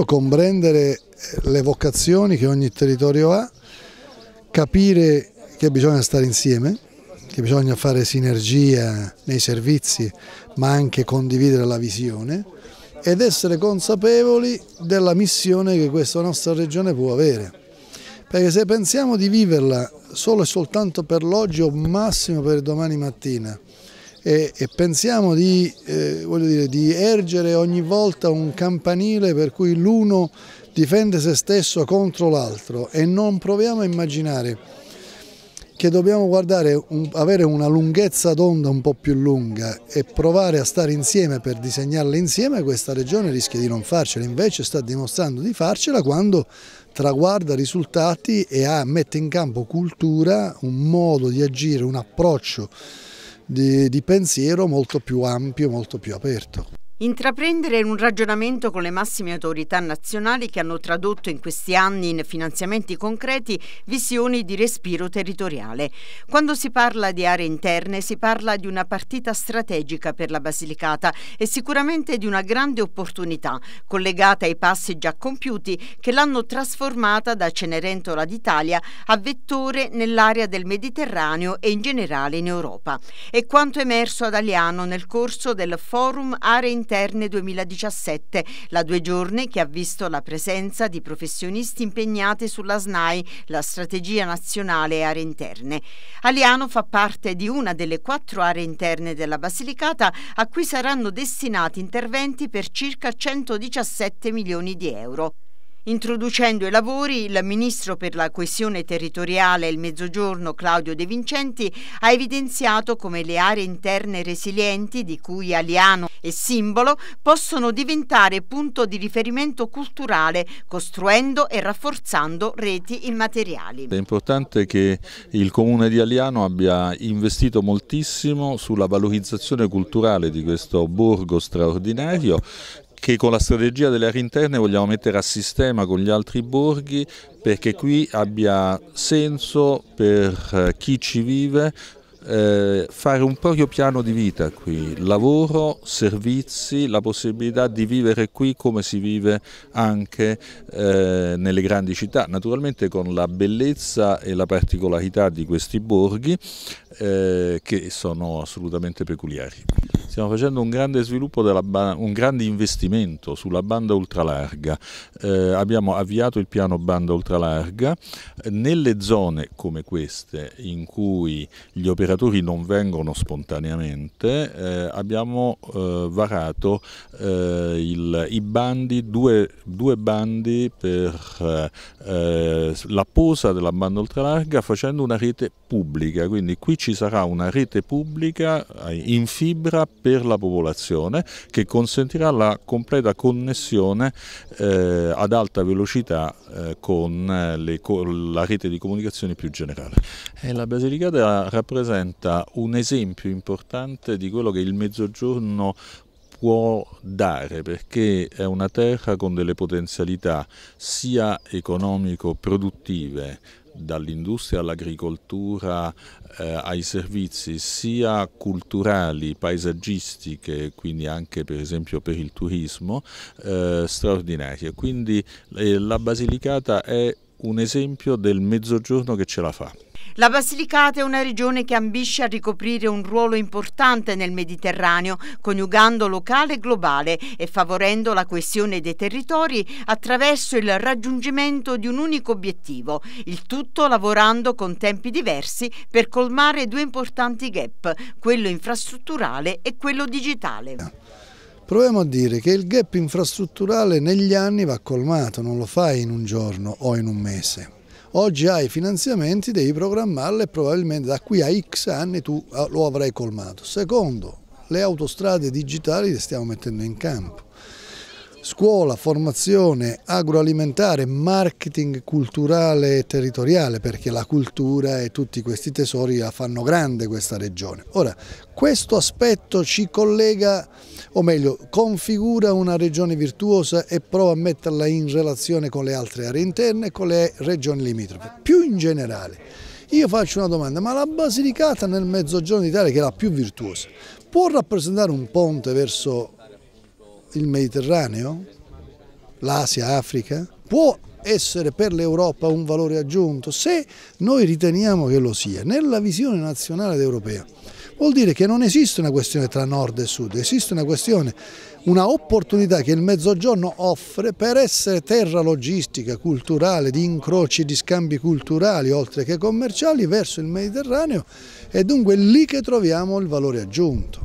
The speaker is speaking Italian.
innanzitutto comprendere eh, le vocazioni che ogni territorio ha, capire che bisogna stare insieme, che bisogna fare sinergia nei servizi, ma anche condividere la visione ed essere consapevoli della missione che questa nostra regione può avere. Perché se pensiamo di viverla solo e soltanto per l'oggi o massimo per domani mattina, e, e pensiamo di, eh, dire, di ergere ogni volta un campanile per cui l'uno difende se stesso contro l'altro e non proviamo a immaginare che dobbiamo guardare, un, avere una lunghezza d'onda un po' più lunga e provare a stare insieme per disegnarla insieme, questa regione rischia di non farcela, invece sta dimostrando di farcela quando traguarda risultati e ha, mette in campo cultura, un modo di agire, un approccio di, di pensiero molto più ampio, molto più aperto. Intraprendere un ragionamento con le massime autorità nazionali che hanno tradotto in questi anni in finanziamenti concreti visioni di respiro territoriale. Quando si parla di aree interne si parla di una partita strategica per la Basilicata e sicuramente di una grande opportunità collegata ai passi già compiuti che l'hanno trasformata da Cenerentola d'Italia a vettore nell'area del Mediterraneo e in generale in Europa. È quanto emerso ad Aliano nel corso del Forum Aree Interne interne 2017, la due giorni che ha visto la presenza di professionisti impegnati sulla SNAI, la strategia nazionale aree interne. Aliano fa parte di una delle quattro aree interne della Basilicata a cui saranno destinati interventi per circa 117 milioni di euro. Introducendo i lavori, il ministro per la coesione territoriale e il mezzogiorno Claudio De Vincenti ha evidenziato come le aree interne resilienti, di cui Aliano è simbolo, possono diventare punto di riferimento culturale, costruendo e rafforzando reti immateriali. È importante che il comune di Aliano abbia investito moltissimo sulla valorizzazione culturale di questo borgo straordinario che con la strategia delle aree interne vogliamo mettere a sistema con gli altri borghi perché qui abbia senso per eh, chi ci vive eh, fare un proprio piano di vita qui, lavoro, servizi, la possibilità di vivere qui come si vive anche eh, nelle grandi città, naturalmente con la bellezza e la particolarità di questi borghi eh, che sono assolutamente peculiari stiamo facendo un grande sviluppo, della, un grande investimento sulla banda ultralarga. Eh, abbiamo avviato il piano banda ultralarga. Eh, nelle zone come queste in cui gli operatori non vengono spontaneamente eh, abbiamo eh, varato eh, il, i bandi, due, due bandi per eh, la posa della banda ultralarga facendo una rete pubblica. Quindi qui ci sarà una rete pubblica in fibra per la popolazione che consentirà la completa connessione eh, ad alta velocità eh, con, eh, le, con, la rete di comunicazione più generale. E eh, la Basilicata rappresenta un esempio importante di quello che il mezzogiorno può dare perché è una terra con delle potenzialità sia economico-produttive dall'industria all'agricoltura eh, ai servizi sia culturali, paesaggistiche, quindi anche per esempio per il turismo, eh, straordinari. Quindi eh, la Basilicata è un esempio del mezzogiorno che ce la fa. La Basilicata è una regione che ambisce a ricoprire un ruolo importante nel Mediterraneo, coniugando locale e globale e favorendo la coesione dei territori attraverso il raggiungimento di un unico obiettivo, il tutto lavorando con tempi diversi per colmare due importanti gap, quello infrastrutturale e quello digitale. Proviamo a dire che il gap infrastrutturale negli anni va colmato, non lo fai in un giorno o in un mese Oggi hai i finanziamenti, devi programmarli e probabilmente da qui a X anni tu ah, lo avrai colmato. Secondo, le autostrade digitali le stiamo mettendo in campo scuola, formazione agroalimentare, marketing culturale e territoriale perché la cultura e tutti questi tesori la fanno grande questa regione. Ora, questo aspetto ci collega, o meglio, configura una regione virtuosa e prova a metterla in relazione con le altre aree interne e con le regioni limitrofe. Più in generale, io faccio una domanda, ma la Basilicata nel mezzogiorno d'Italia, che è la più virtuosa, può rappresentare un ponte verso il Mediterraneo, l'Asia, l'Africa, può essere per l'Europa un valore aggiunto se noi riteniamo che lo sia, nella visione nazionale ed europea. Vuol dire che non esiste una questione tra nord e sud, esiste una questione, una opportunità che il mezzogiorno offre per essere terra logistica, culturale, di incroci, e di scambi culturali oltre che commerciali verso il Mediterraneo e dunque è lì che troviamo il valore aggiunto.